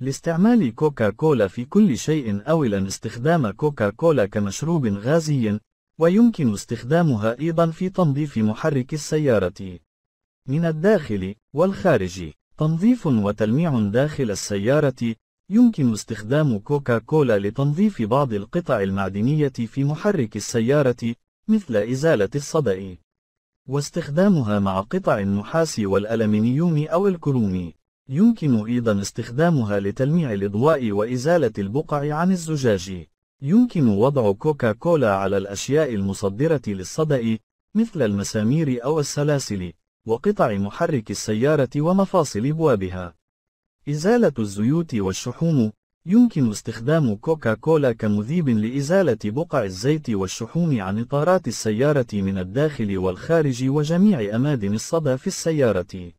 لاستعمال كوكا كولا في كل شيء أولا استخدام كوكا كولا كمشروب غازي ويمكن استخدامها أيضا في تنظيف محرك السيارة من الداخل والخارج تنظيف وتلميع داخل السيارة يمكن استخدام كوكا كولا لتنظيف بعض القطع المعدنية في محرك السيارة مثل إزالة الصدأ واستخدامها مع قطع النحاس والألمنيوم أو الكروم يمكن أيضا استخدامها لتلميع الإضواء وإزالة البقع عن الزجاج. يمكن وضع كوكا كولا على الأشياء المصدرة للصدأ مثل المسامير أو السلاسل وقطع محرك السيارة ومفاصل أبوابها. إزالة الزيوت والشحوم يمكن استخدام كوكا كولا كمذيب لإزالة بقع الزيت والشحوم عن إطارات السيارة من الداخل والخارج وجميع أمادن الصدى في السيارة.